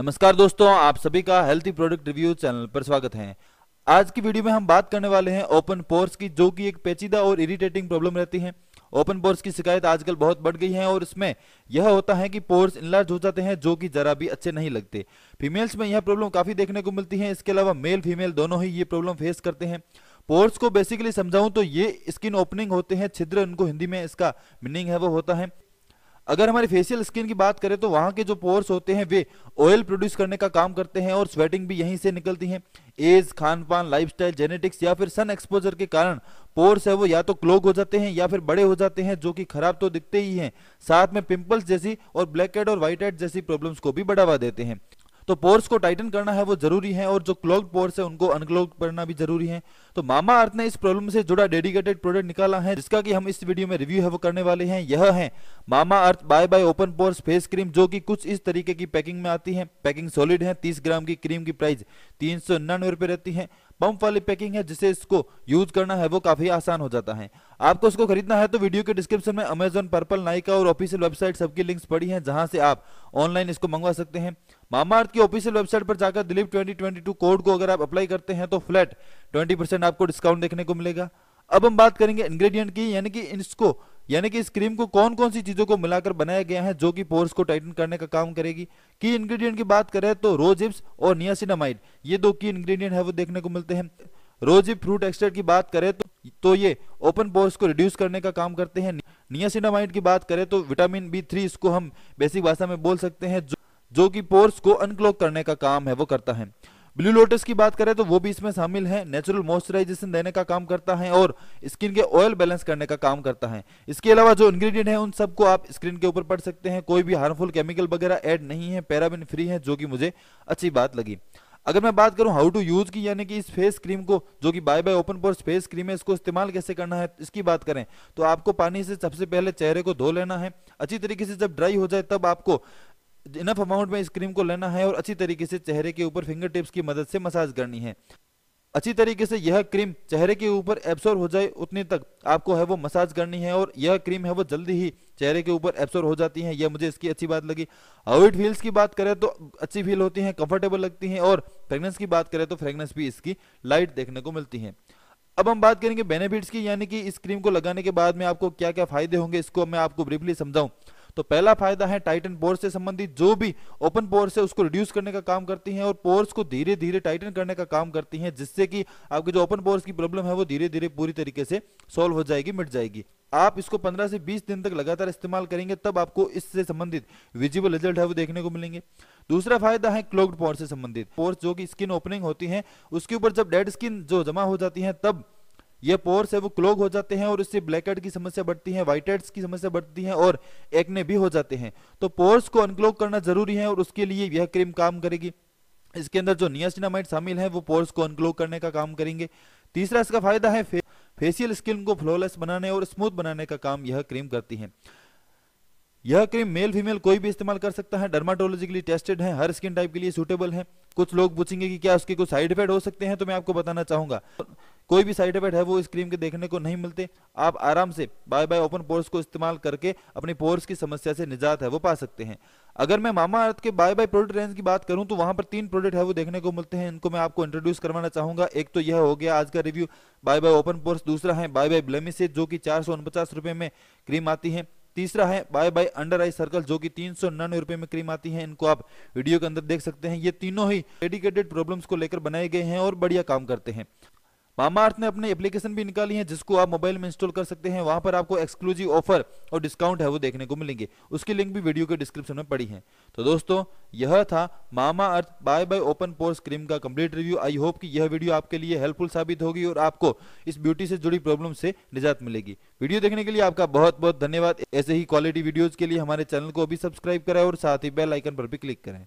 नमस्कार दोस्तों आप सभी का हेल्थी प्रोडक्ट रिव्यू चैनल पर स्वागत है आज की वीडियो में हम बात करने वाले हैं ओपन पोर्स की जो कि एक पेचीदा और इरिटेटिंग प्रॉब्लम रहती है ओपन पोर्स की शिकायत आजकल बहुत बढ़ गई है और इसमें यह होता है कि पोर्स इनलार्ज हो जाते हैं जो कि जरा भी अच्छे नहीं लगते फीमेल्स में यह प्रॉब्लम काफी देखने को मिलती है इसके अलावा मेल फीमेल दोनों ही ये प्रॉब्लम फेस करते हैं पोर्स को बेसिकली समझाऊं तो ये स्किन ओपनिंग होते हैं छिद्र उनको हिंदी में इसका मीनिंग है वो होता है अगर हमारे फेशियल स्किन की बात करें तो वहाँ के जो पोर्स होते हैं वे ऑयल प्रोड्यूस करने का काम करते हैं और स्वेटिंग भी यहीं से निकलती है एज खान पान स्टाइल जेनेटिक्स या फिर सन एक्सपोजर के कारण पोर्स है वो या तो क्लोग हो जाते हैं या फिर बड़े हो जाते हैं जो कि खराब तो दिखते ही हैं साथ में पिंपल्स जैसी और ब्लैक हेड और व्हाइट हेड जैसी प्रॉब्लम्स को भी बढ़ावा देते हैं तो पोर्स को टाइटन करना है वो जरूरी है और जो क्लॉग्ड पोर्स है उनको अनक्लॉग करना भी जरूरी है तो मामा अर्थ ने इस प्रॉब्लम से जुड़ा डेडिकेटेड प्रोडक्ट निकाला है जिसका कि हम इस वीडियो में रिव्यू है वो करने वाले हैं यह है Mamaearth bye bye open pores face cream जो कि कुछ इस तरीके की पैकिंग में आती है पैकिंग सॉलिड है तीस ग्राम की क्रीम की प्राइस तीन सौ रहती है पंप वाली पैकिंग है जिसे इसको यूज करना है वो काफी आसान हो जाता है आपको इसको खरीदना है तो वीडियो के डिस्क्रिप्शन में अमेजोन पर्पल नाइका और ऑफिशियल वेबसाइट सबकी लिंक्स पड़ी हैं जहां से आप ऑनलाइन इसको मंगवा सकते हैं मामाअर्थ की ऑफिशियल वेबसाइट पर जाकर दिलीप ट्वेंटी कोड को अगर आप अप्लाई करते हैं तो फ्लैट ट्वेंटी आपको डिस्काउंट देखने को मिलेगा अब हम बात करेंगे इंग्रेडिएंट की यानी कि इसको यानी कि इस क्रीम को कौन कौन सी चीजों को मिलाकर बनाया गया है जो कि पोर्स को टाइटन करने का काम करेगी की इंग्रेडिएंट की बात करें तो रोजिप्स और नियासिनामाइड ये दो की इंग्रेडिएंट है वो देखने को मिलते हैं रोजिप फ्रूट एक्सट्रेट की बात करें तो तो ये ओपन पोर्स को रिड्यूस करने का काम करते हैं नियासिनामाइड की बात करें तो विटामिन बी थ्री इसको हम बेसिक भाषा में बोल सकते हैं जो, जो कि पोर्स को अनक्लॉक करने का काम है वो करता है ब्लू लोटस की बात करें तो वो भी इसमें शामिल है नेचुरल मॉइस्चराइजेशन देने का काम करता है और स्किन के ऑयल बैलेंस करने का काम करता है इसके अलावा जो इंग्रेडिएंट है उन सबको आप स्क्रीन के ऊपर पढ़ सकते हैं कोई भी हार्मफुल केमिकल वगैरह ऐड नहीं है पैराबिन फ्री है जो कि मुझे अच्छी बात लगी अगर मैं बात करूं हाउ टू यूज की यानी कि इस फेस क्रीम को जो कि bye bye open pores face cream है इसको इस्तेमाल कैसे करना है इसकी बात करें तो आपको पानी से सबसे पहले चेहरे को धो लेना है अच्छी तरीके से जब ड्राई हो जाए तब आपको इनफ अमाउंट में इस क्रीम को लेना है और अच्छी तरीके से चेहरे के ऊपर फिंगर टिप्स की मदद से मसाज करनी है अच्छी तरीके से यह क्रीम चेहरे के ऊपर एब्सोर्व हो जाए उतनी तक आपको है वो मसाज करनी है और यह क्रीम है वो जल्दी ही चेहरे के ऊपर एब्सोर्व हो जाती है यह मुझे इसकी अच्छी बात लगी अवॉइड फील्स की बात करें तो अच्छी फील होती है कंफर्टेबल लगती है और फ्रेगनेंस की बात करें तो फ्रेगनेंस भी इसकी लाइट देखने को मिलती है अब हम बात करेंगे बेनिफिट्स की यानी कि इस क्रीम को लगाने के बाद में आपको क्या क्या फायदे होंगे इसको मैं आपको ब्रीफली समझाऊं तो पहला फायदा है टाइटन पोर्स से संबंधित जो भी ओपन पोर्स है उसको रिड्यूस करने का काम करती है और पोर्स को धीरे धीरे टाइटन करने का काम करती है जिससे कि आपके जो ओपन पोर्स की प्रॉब्लम है वो धीरे धीरे पूरी तरीके से सॉल्व हो जाएगी मिट जाएगी आप इसको 15 से 20 दिन तक लगातार इस्तेमाल करेंगे तब आपको इससे संबंधित विजिबल रिजल्ट है वो देखने को मिलेंगे दूसरा फायदा है क्लोग्ड पोर्स से संबंधित पोर्स जो कि स्किन ओपनिंग होती है उसके ऊपर जब डेड स्किन जो जमा हो जाती है तब ये पोर्स है वो क्लोग हो जाते हैं और इससे ब्लैकहेड की समस्या बढ़ती है व्हाइट हेड्स की समस्या बढ़ती है और एक्ने भी हो जाते हैं तो पोर्स को अनक्लोग करना जरूरी है और उसके लिए यह क्रीम काम करेगी इसके अंदर जो नियासिनामाइड शामिल है वो पोर्स को अनक्लोग करने का काम करेंगे तीसरा इसका फायदा है फे, फेशियल स्किन को फ्लोलेस बनाने और स्मूथ बनाने का काम यह क्रीम करती है यह क्रीम मेल फीमेल कोई भी इस्तेमाल कर सकता है डर्माटोलॉजिकली टेस्टेड है हर स्किन टाइप के लिए सुटेबल है कुछ लोग पूछेंगे कि क्या उसके कुछ साइड इफेक्ट हो सकते हैं तो मैं आपको बताना चाहूंगा कोई भी साइड इफेक्ट है वो इस क्रीम के देखने को नहीं मिलते आप आराम से बाय बाय ओपन पोर्स को इस्तेमाल करके अपनी पोर्स की समस्या से निजात है वो पा सकते हैं अगर मैं मामा अर्थ के बाय बाय प्रोडक्ट रेंज की बात करूं तो वहां पर तीन प्रोडक्ट है वो देखने को मिलते हैं इनको मैं आपको इंट्रोड्यूस करवाना चाहूंगा एक तो यह हो गया आज का review bye bye open pores दूसरा है बाय बाय ब्लेमिसेज जो की चार रुपए में क्रीम आती है तीसरा है bye bye under eye circle जो कि तीन सौ निन्यानवे रुपए में क्रीम आती है इनको आप वीडियो के अंदर देख सकते हैं ये तीनों ही डेडिकेटेड प्रॉब्लम्स को लेकर बनाए गए हैं और बढ़िया काम करते हैं मामाअर्थ ने अपने एप्लीकेशन भी निकाली है जिसको आप मोबाइल में इंस्टॉल कर सकते हैं वहां पर आपको एक्सक्लूसिव ऑफर और डिस्काउंट है वो देखने को मिलेंगे उसकी लिंक भी वीडियो के डिस्क्रिप्शन में पड़ी है तो दोस्तों यह था Mamaearth bye bye open pores cream का कंप्लीट रिव्यू आई होप कि यह वीडियो आपके लिए हेल्पफुल साबित होगी और आपको इस ब्यूटी से जुड़ी प्रॉब्लम से निजात मिलेगी वीडियो देखने के लिए आपका बहुत बहुत धन्यवाद ऐसे ही क्वालिटी वीडियोज के लिए हमारे चैनल को भी सब्सक्राइब करें और साथ ही बेल आइकन पर भी क्लिक करें